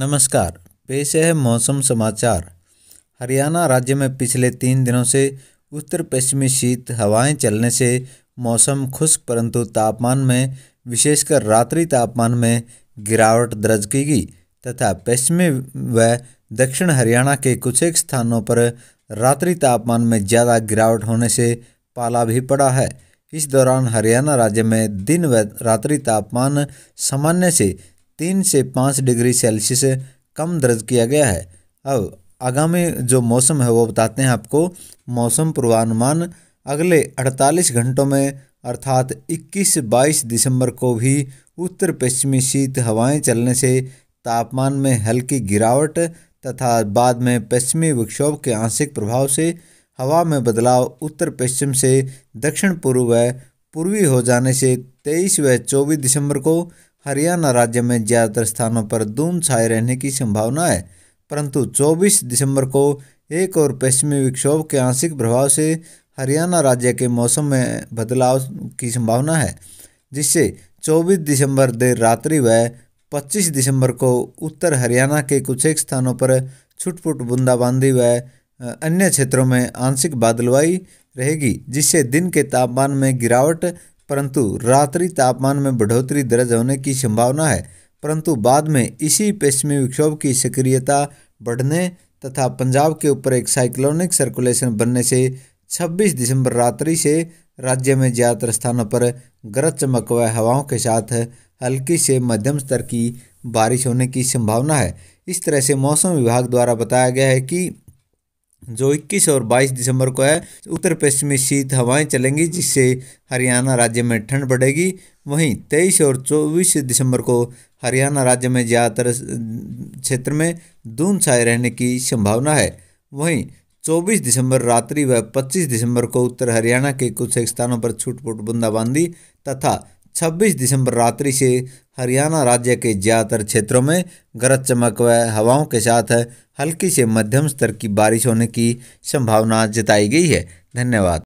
नमस्कार पेश है मौसम समाचार हरियाणा राज्य में पिछले तीन दिनों से उत्तर पश्चिमी शीत हवाएं चलने से मौसम खुश्क परंतु तापमान में विशेषकर रात्रि तापमान में गिरावट दर्ज की गई तथा पश्चिमी व दक्षिण हरियाणा के कुछ एक स्थानों पर रात्रि तापमान में ज़्यादा गिरावट होने से पाला भी पड़ा है इस दौरान हरियाणा राज्य में दिन व रात्रि तापमान सामान्य से तीन से पाँच डिग्री सेल्सियस कम दर्ज किया गया है अब आगामी जो मौसम है वो बताते हैं आपको मौसम पूर्वानुमान अगले 48 घंटों में अर्थात 21 बाईस दिसंबर को भी उत्तर पश्चिमी शीत हवाएं चलने से तापमान में हल्की गिरावट तथा बाद में पश्चिमी विक्षोभ के आंशिक प्रभाव से हवा में बदलाव उत्तर पश्चिम से दक्षिण पूर्व व पूर्वी हो जाने से 23 व 24 दिसंबर को हरियाणा राज्य में ज़्यादातर स्थानों पर धूम छाए रहने की संभावना है परंतु 24 दिसंबर को एक और पश्चिमी विक्षोभ के आंशिक प्रभाव से हरियाणा राज्य के मौसम में बदलाव की संभावना है जिससे 24 दिसंबर देर रात्रि व 25 दिसंबर को उत्तर हरियाणा के कुछ एक स्थानों पर छुटपुट बूंदाबांदी व अन्य क्षेत्रों में आंशिक बादलवाई रहेगी जिससे दिन के तापमान में गिरावट परंतु रात्रि तापमान में बढ़ोतरी दर्ज होने की संभावना है परंतु बाद में इसी पश्चिमी विक्षोभ की सक्रियता बढ़ने तथा पंजाब के ऊपर एक साइक्लोनिक सर्कुलेशन बनने से 26 दिसंबर रात्रि से राज्य में ज़्यादातर स्थानों पर गरज चमक व हवाओं के साथ हल्की से मध्यम स्तर की बारिश होने की संभावना है इस तरह से मौसम विभाग द्वारा बताया गया है कि जो 21 और 22 दिसंबर को है उत्तर पश्चिमी शीत हवाएं चलेंगी जिससे हरियाणा राज्य में ठंड बढ़ेगी वहीं 23 और 24 दिसंबर को हरियाणा राज्य में ज़्यादातर क्षेत्र में धुंध छाए रहने की संभावना है वहीं 24 दिसंबर रात्रि व 25 दिसंबर को उत्तर हरियाणा के कुछ स्थानों पर छूटपुट बूंदाबांदी तथा 26 दिसंबर रात्रि से हरियाणा राज्य के ज़्यादातर क्षेत्रों में गरज चमक व हवाओं के साथ हल्की से मध्यम स्तर की बारिश होने की संभावना जताई गई है धन्यवाद